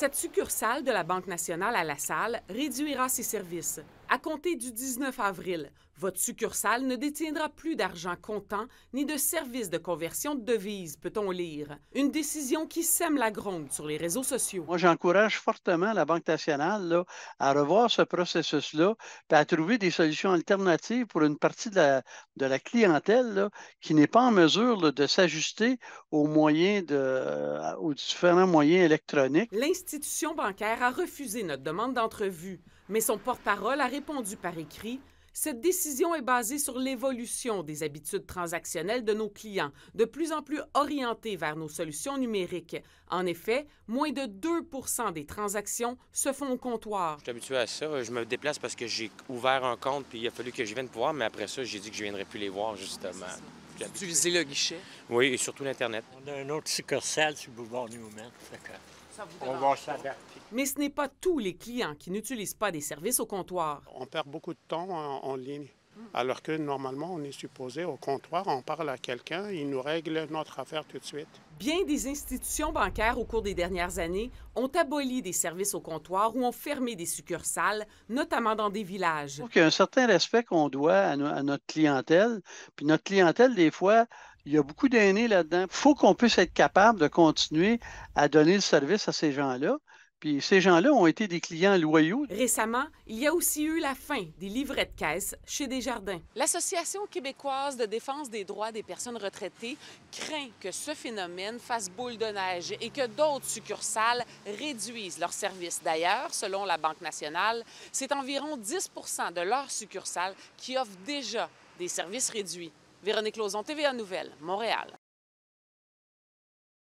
Cette succursale de la Banque nationale à La Salle réduira ses services à compter du 19 avril, votre succursale ne détiendra plus d'argent comptant ni de services de conversion de devises, peut-on lire. Une décision qui sème la gronde sur les réseaux sociaux. Moi, j'encourage fortement la Banque nationale à revoir ce processus-là et à trouver des solutions alternatives pour une partie de la, clientèle qui n'est pas en mesure de s'ajuster aux moyens euh, aux différents moyens électroniques. L'institution bancaire a refusé notre demande d'entrevue, mais son porte-parole a répondu par écrit cette décision est basée sur l'évolution des habitudes transactionnelles de nos clients, de plus en plus orientées vers nos solutions numériques. En effet, moins de 2 des transactions se font au comptoir. Je suis habitué à ça. Je me déplace parce que j'ai ouvert un compte, puis il a fallu que je vienne voir, mais après ça, j'ai dit que je ne viendrais plus les voir, justement. Utiliser le guichet. Oui, et surtout l'Internet. On a un autre succursale sur le boulevard man Ça vous on va s'adapter. Mais ce n'est pas tous les clients qui n'utilisent pas des services au comptoir. On perd beaucoup de temps en ligne. Alors que normalement, on est supposé au comptoir, on parle à quelqu'un, il nous règle notre affaire tout de suite. Bien des institutions bancaires au cours des dernières années ont aboli des services au comptoir ou ont fermé des succursales, notamment dans des villages. il y a un certain respect qu'on doit à, à notre clientèle. Puis notre clientèle, des fois, il y a beaucoup d'aînés là-dedans. Il faut qu'on puisse être capable de continuer à donner le service à ces gens-là. Puis ces gens-là ont été des clients loyaux. Récemment, il y a aussi eu la fin des livrets de caisse chez Desjardins. L'Association québécoise de défense des droits des personnes retraitées craint que ce phénomène fasse boule de neige et que d'autres succursales réduisent leurs services. D'ailleurs, selon la Banque nationale, c'est environ 10 de leurs succursales qui offrent déjà des services réduits. Véronique Lauzon, TVA Nouvelle, Montréal.